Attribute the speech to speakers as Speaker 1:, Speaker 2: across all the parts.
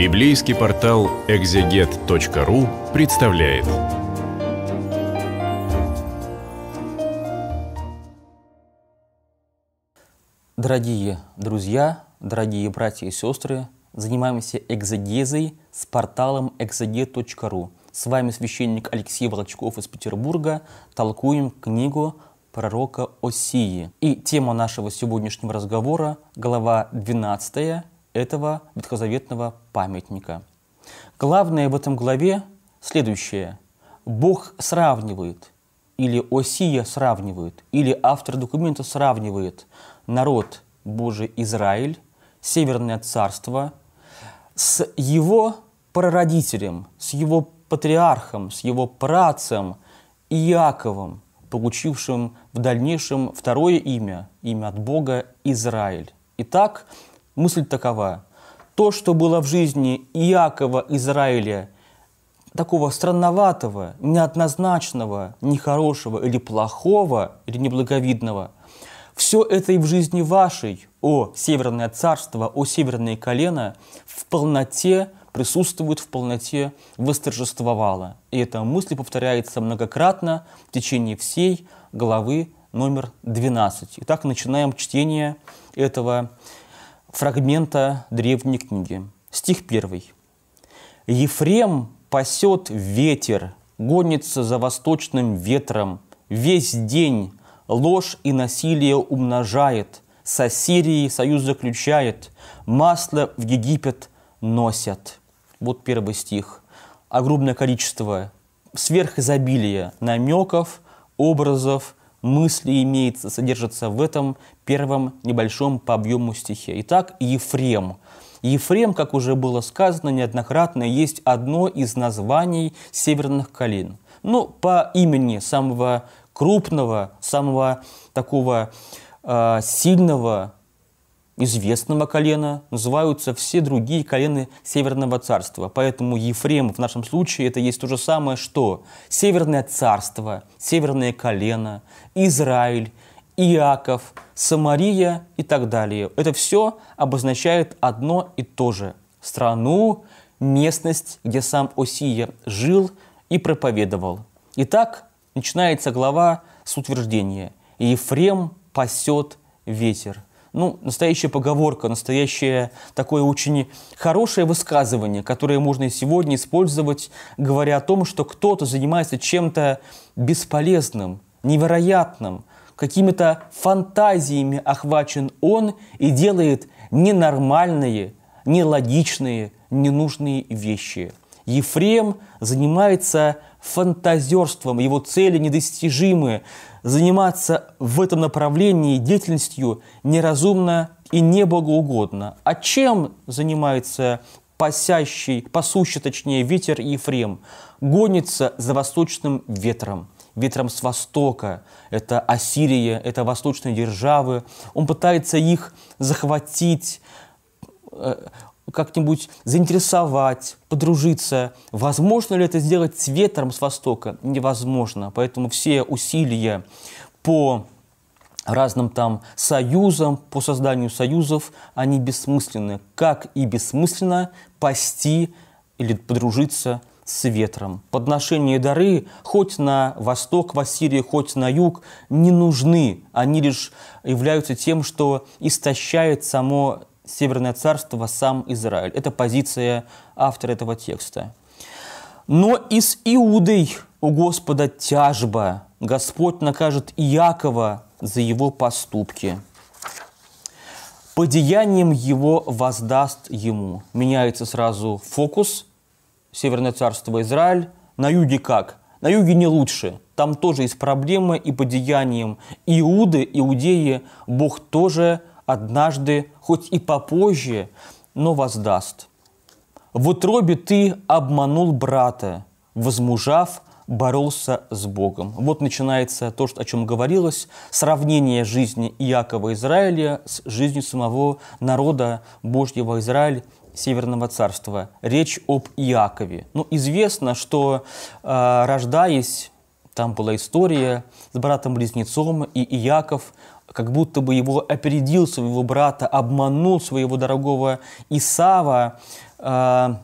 Speaker 1: Библейский портал экзегет.ру представляет. Дорогие друзья, дорогие братья и сестры, занимаемся экзегезой с порталом экзегет.ру. С вами священник Алексей Волочков из Петербурга. Толкуем книгу пророка Осии. И тема нашего сегодняшнего разговора – глава 12, этого ветхозаветного памятника. Главное в этом главе следующее. Бог сравнивает, или Осия сравнивает, или автор документа сравнивает народ Божий Израиль, Северное Царство, с его прародителем, с его патриархом, с его працем Иаковом, получившим в дальнейшем второе имя, имя от Бога Израиль. Итак, мысль такова. То, что было в жизни Иакова Израиля, такого странноватого, неоднозначного, нехорошего или плохого, или неблаговидного, все это и в жизни вашей, о Северное Царство, о Северное Колено, в полноте присутствует, в полноте восторжествовало. И эта мысль повторяется многократно в течение всей главы номер 12. Итак, начинаем чтение этого фрагмента древней книги. Стих первый. «Ефрем пасет ветер, гонится за восточным ветром, весь день ложь и насилие умножает, с Ассирией союз заключает, масло в Египет носят». Вот первый стих. Огромное количество сверхизобилия намеков, образов, мысли имеется, содержится в этом первом небольшом по объему стихе. Итак, Ефрем. Ефрем, как уже было сказано неоднократно, есть одно из названий северных калин. Ну, по имени самого крупного, самого такого э, сильного известного колена, называются все другие колены Северного царства. Поэтому Ефрем в нашем случае это есть то же самое, что Северное царство, Северное колено, Израиль, Иаков, Самария и так далее. Это все обозначает одно и то же – страну, местность, где сам Осия жил и проповедовал. Итак, начинается глава с утверждения «Ефрем пасет ветер» ну, настоящая поговорка, настоящее такое очень хорошее высказывание, которое можно и сегодня использовать, говоря о том, что кто-то занимается чем-то бесполезным, невероятным, какими-то фантазиями охвачен он и делает ненормальные, нелогичные, ненужные вещи. Ефрем занимается фантазерством, его цели недостижимы, заниматься в этом направлении деятельностью неразумно и неблагоугодно. А чем занимается пасящий, пасущий, точнее, ветер Ефрем? Гонится за восточным ветром ветром с востока, это Ассирия, это восточные державы. Он пытается их захватить, э, как-нибудь заинтересовать, подружиться. Возможно ли это сделать с ветром с Востока? Невозможно. Поэтому все усилия по разным там союзам, по созданию союзов, они бессмысленны. Как и бессмысленно пасти или подружиться с ветром. Подношения дары хоть на восток Василии, хоть на юг не нужны. Они лишь являются тем, что истощает само Северное царство, сам Израиль. Это позиция автора этого текста. Но и с Иудой у Господа тяжба. Господь накажет Иакова за его поступки. По деяниям его воздаст ему. Меняется сразу фокус. Северное царство Израиль. На юге как? На юге не лучше. Там тоже есть проблемы, и по деяниям Иуды, Иудеи, Бог тоже однажды, хоть и попозже, но воздаст. В утробе ты обманул брата, возмужав, боролся с Богом. Вот начинается то, о чем говорилось, сравнение жизни Иакова Израиля с жизнью самого народа Божьего Израиля, Северного Царства. Речь об Иакове. Ну, известно, что, э, рождаясь там была история с братом-близнецом, и Иаков как будто бы его опередил своего брата, обманул своего дорогого Исава. Э,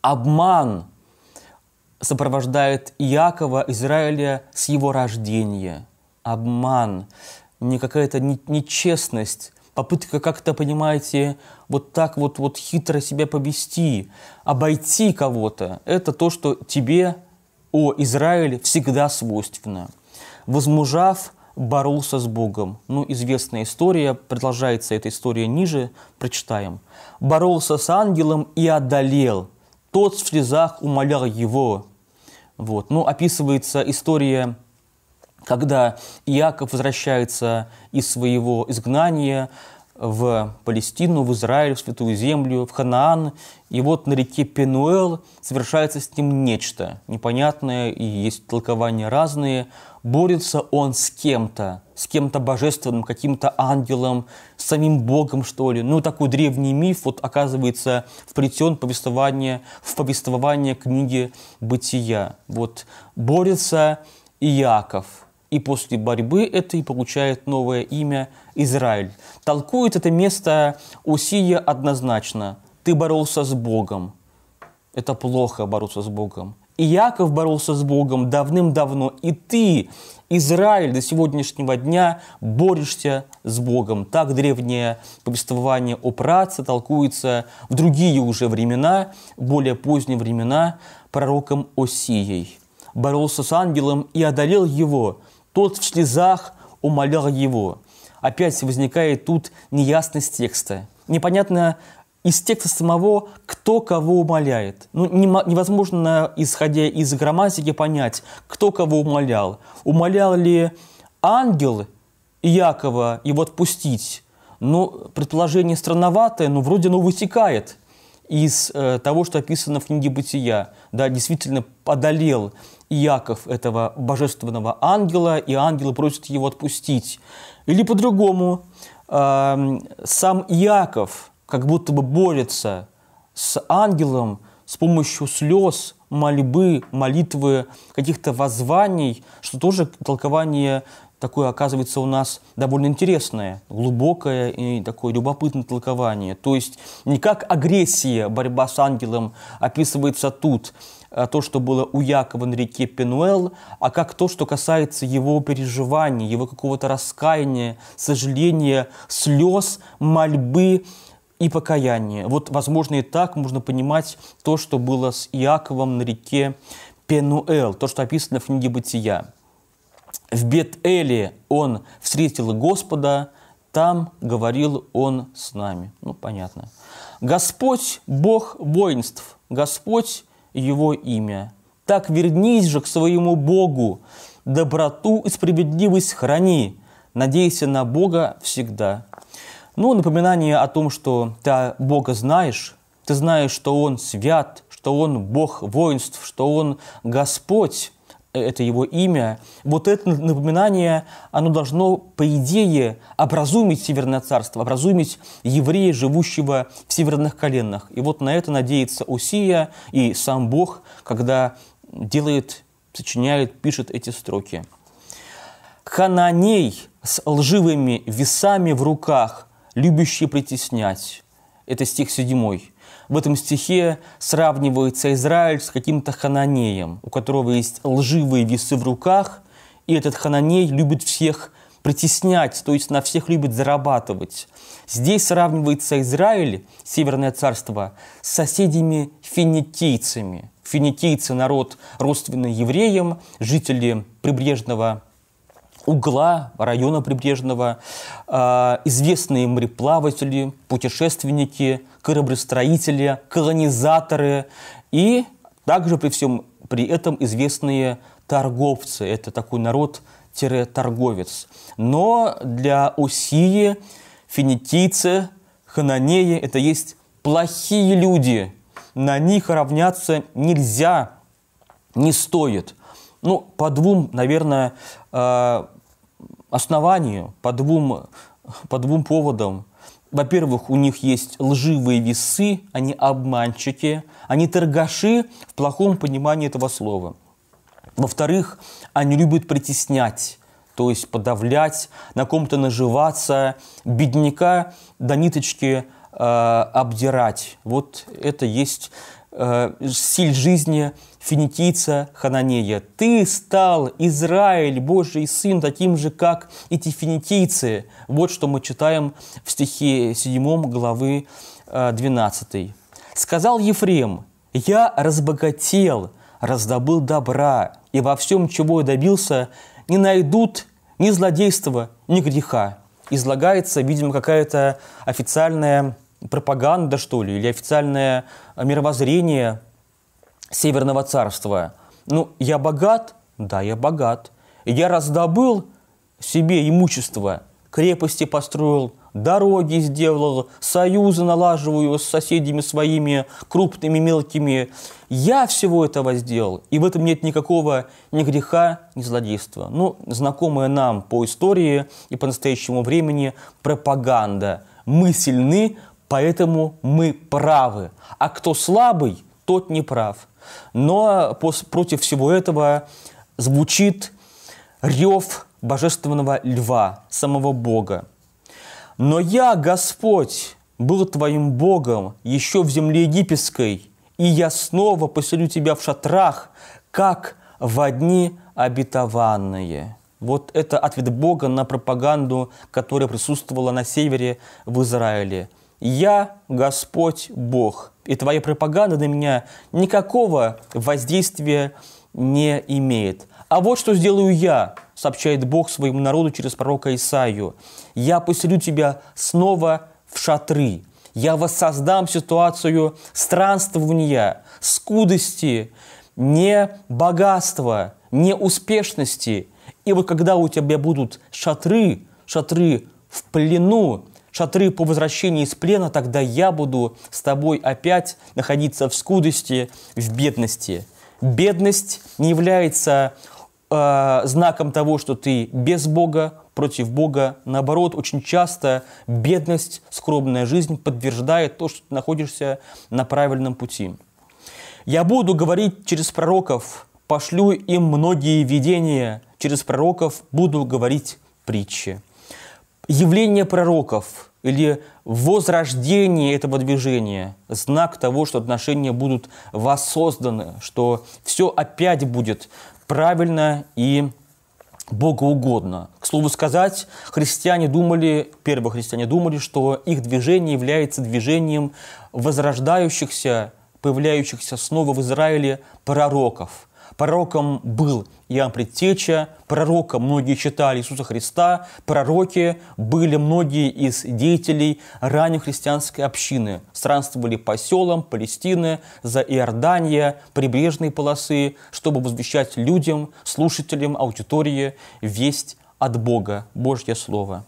Speaker 1: обман сопровождает Иакова, Израиля с его рождения. Обман, не какая-то нечестность, попытка как-то, понимаете, вот так вот, вот хитро себя повести, обойти кого-то. Это то, что тебе о Израиле всегда свойственно. Возмужав, боролся с Богом. Ну, известная история, продолжается эта история ниже, прочитаем. «Боролся с ангелом и одолел. Тот в слезах умолял его». Вот. Ну, описывается история когда Иаков возвращается из своего изгнания, в Палестину, в Израиль, в Святую Землю, в Ханаан. И вот на реке Пенуэл совершается с ним нечто непонятное, и есть толкования разные. Борется он с кем-то, с кем-то божественным, каким-то ангелом, с самим Богом, что ли. Ну, такой древний миф вот оказывается вплетен в повествование, в повествование книги «Бытия». Вот борется Иаков – и после борьбы этой получает новое имя Израиль. Толкует это место Усия однозначно. Ты боролся с Богом. Это плохо бороться с Богом. И Яков боролся с Богом давным-давно, и ты, Израиль, до сегодняшнего дня борешься с Богом. Так древнее повествование о праце толкуется в другие уже времена, более поздние времена, пророком Осией. Боролся с ангелом и одолел его – тот в слезах умолял его. Опять возникает тут неясность текста. Непонятно из текста самого, кто кого умоляет. Ну, невозможно, исходя из грамматики, понять, кто кого умолял. Умолял ли ангел Иакова его отпустить? Ну, предположение странноватое, но вроде оно ну, вытекает – из э, того, что описано в книге «Бытия». Да, действительно одолел Иаков этого божественного ангела, и ангелы просят его отпустить. Или по-другому, э, сам Иаков как будто бы борется с ангелом с помощью слез, мольбы, молитвы, каких-то воззваний, что тоже толкование такое, оказывается, у нас довольно интересное, глубокое и такое любопытное толкование. То есть не как агрессия, борьба с ангелом описывается тут, а то, что было у Якова на реке Пенуэл, а как то, что касается его переживаний, его какого-то раскаяния, сожаления, слез, мольбы и покаяния. Вот, возможно, и так можно понимать то, что было с Иаковом на реке Пенуэл, то, что описано в книге «Бытия» в Бет-Эле он встретил Господа, там говорил он с нами. Ну, понятно. Господь – Бог воинств, Господь – его имя. Так вернись же к своему Богу, доброту и справедливость храни, надейся на Бога всегда. Ну, напоминание о том, что ты Бога знаешь, ты знаешь, что Он свят, что Он Бог воинств, что Он Господь, это его имя, вот это напоминание, оно должно, по идее, образумить Северное Царство, образумить еврея, живущего в северных коленах. И вот на это надеется Усия и сам Бог, когда делает, сочиняет, пишет эти строки. «Хананей с лживыми весами в руках, любящий притеснять». Это стих седьмой. В этом стихе сравнивается Израиль с каким-то хананеем, у которого есть лживые весы в руках, и этот хананей любит всех притеснять, то есть на всех любит зарабатывать. Здесь сравнивается Израиль, Северное царство, с соседями финикийцами. Финикийцы – народ родственный евреям, жители прибрежного угла района прибрежного, а, известные мореплаватели, путешественники, кораблестроители, колонизаторы и также при всем при этом известные торговцы. Это такой народ-торговец. Но для Осии финикийцы, хананеи – это есть плохие люди. На них равняться нельзя, не стоит. Ну, по двум, наверное, а, основанию, по двум, по двум поводам. Во-первых, у них есть лживые весы, они обманщики, они торгаши в плохом понимании этого слова. Во-вторых, они любят притеснять, то есть подавлять, на ком-то наживаться, бедняка до ниточки э, обдирать. Вот это есть э, стиль жизни финикийца Хананея. «Ты стал, Израиль, Божий Сын, таким же, как эти финикийцы». Вот что мы читаем в стихе 7 главы 12. Э, «Сказал Ефрем, я разбогател, раздобыл добра, и во всем, чего я добился, не найдут ни злодейства, ни греха. Излагается, видимо, какая-то официальная пропаганда, что ли, или официальное мировоззрение Северного царства. Ну, я богат? Да, я богат. Я раздобыл себе имущество, крепости построил, дороги сделал, союзы налаживаю с соседями своими, крупными, мелкими. Я всего этого сделал, и в этом нет никакого ни греха, ни злодейства. Ну, знакомая нам по истории и по настоящему времени пропаганда. Мы сильны, Поэтому мы правы. А кто слабый, тот не прав. Но против всего этого звучит рев божественного льва, самого Бога. «Но я, Господь, был твоим Богом еще в земле египетской, и я снова поселю тебя в шатрах, как в одни обетованные». Вот это ответ Бога на пропаганду, которая присутствовала на севере в Израиле – «Я Господь Бог, и твоя пропаганда на меня никакого воздействия не имеет. А вот что сделаю я, сообщает Бог своему народу через пророка Исаию. Я поселю тебя снова в шатры. Я воссоздам ситуацию странствования, скудости, не богатства, не успешности. И вот когда у тебя будут шатры, шатры в плену, шатры по возвращении из плена, тогда я буду с тобой опять находиться в скудости, в бедности. Бедность не является э, знаком того, что ты без Бога, против Бога. Наоборот, очень часто бедность, скромная жизнь подтверждает то, что ты находишься на правильном пути. Я буду говорить через пророков, пошлю им многие видения, через пророков буду говорить притчи явление пророков или возрождение этого движения, знак того, что отношения будут воссозданы, что все опять будет правильно и богоугодно. К слову сказать, христиане думали, первые христиане думали, что их движение является движением возрождающихся, появляющихся снова в Израиле пророков – Пророком был Иоанн Предтеча, пророка многие читали Иисуса Христа, пророки были многие из деятелей ранней христианской общины, странствовали по селам Палестины, за Иордания, прибрежные полосы, чтобы возвещать людям, слушателям, аудитории весть от Бога, Божье Слово.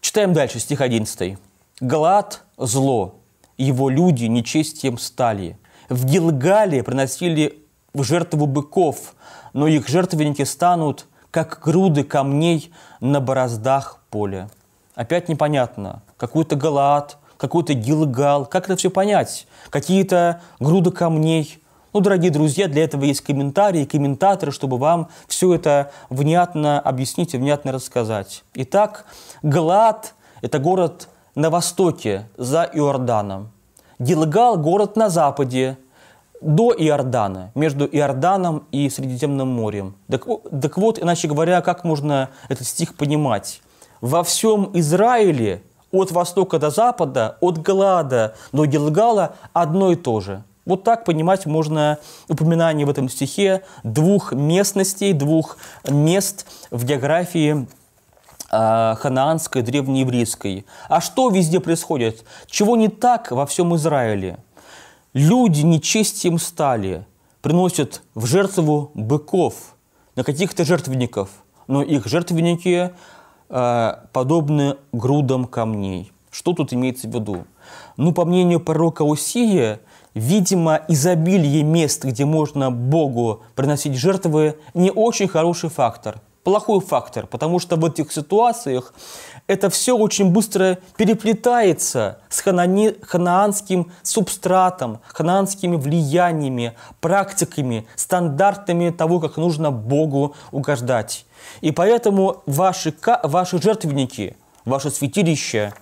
Speaker 1: Читаем дальше, стих 11. Глад зло, его люди нечестием стали. В Гилгале приносили в жертву быков, но их жертвенники станут, как груды камней на бороздах поля. Опять непонятно, какой-то Галаат, какой-то Гилгал, как это все понять? Какие-то груды камней. Ну, дорогие друзья, для этого есть комментарии, комментаторы, чтобы вам все это внятно объяснить и внятно рассказать. Итак, Галаат – это город на востоке, за Иорданом. Гилгал – город на западе, до Иордана, между Иорданом и Средиземным морем. Так, так вот, иначе говоря, как можно этот стих понимать? Во всем Израиле, от востока до запада, от Галада до Гилгала одно и то же. Вот так понимать можно упоминание в этом стихе двух местностей, двух мест в географии а, ханаанской, древнееврейской. А что везде происходит? Чего не так во всем Израиле? Люди нечестием стали, приносят в жертву быков, на каких-то жертвенников, но их жертвенники э, подобны грудам камней. Что тут имеется в виду? Ну, по мнению пророка Усия, видимо, изобилие мест, где можно Богу приносить жертвы, не очень хороший фактор – плохой фактор, потому что в этих ситуациях это все очень быстро переплетается с ханани, ханаанским субстратом, ханаанскими влияниями, практиками, стандартами того, как нужно Богу угождать. И поэтому ваши, ваши жертвенники, ваше святилище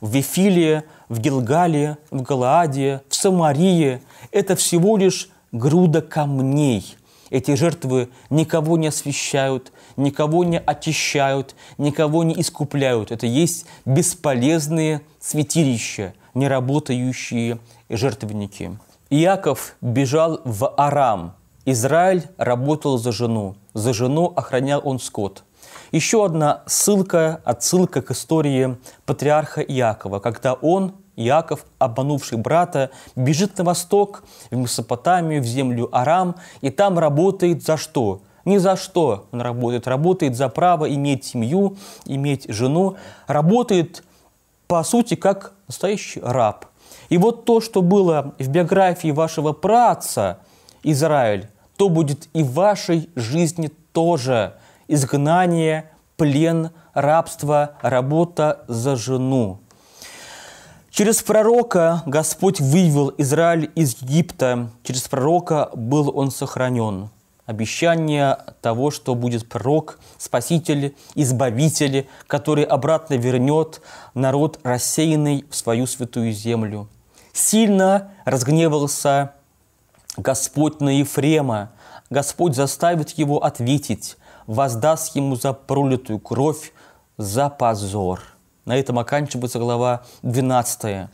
Speaker 1: в Вифилии, в Гилгале, в Галааде, в Самарии – это всего лишь груда камней. Эти жертвы никого не освещают – никого не очищают, никого не искупляют. Это есть бесполезные святилища, неработающие жертвенники. Иаков бежал в Арам. Израиль работал за жену. За жену охранял он скот. Еще одна ссылка, отсылка к истории патриарха Иакова, когда он, Иаков, обманувший брата, бежит на восток, в Месопотамию, в землю Арам, и там работает за что? Ни за что он работает. Работает за право иметь семью, иметь жену. Работает, по сути, как настоящий раб. И вот то, что было в биографии вашего праца Израиль, то будет и в вашей жизни тоже. Изгнание, плен, рабство, работа за жену. Через пророка Господь вывел Израиль из Египта, через пророка был он сохранен обещание того, что будет пророк, спаситель, избавитель, который обратно вернет народ рассеянный в свою святую землю. Сильно разгневался Господь на Ефрема. Господь заставит его ответить, воздаст ему за пролитую кровь, за позор. На этом оканчивается глава 12.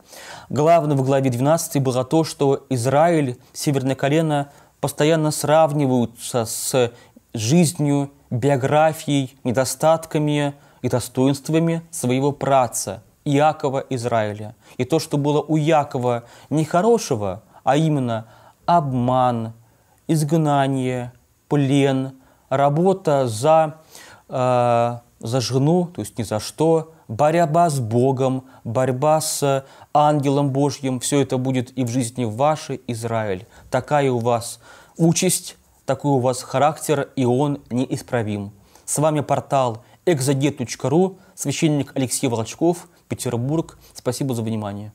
Speaker 1: Главное в главе 12 было то, что Израиль, северное колено – постоянно сравниваются с жизнью, биографией, недостатками и достоинствами своего праца Иакова Израиля. И то, что было у Якова нехорошего, а именно обман, изгнание, плен, работа за, э, за жену, то есть ни за что, борьба с Богом, борьба с э, ангелом Божьим, все это будет и в жизни вашей, Израиль. Такая у вас участь, такой у вас характер, и он неисправим. С вами портал exeget.ru, священник Алексей Волочков, Петербург. Спасибо за внимание.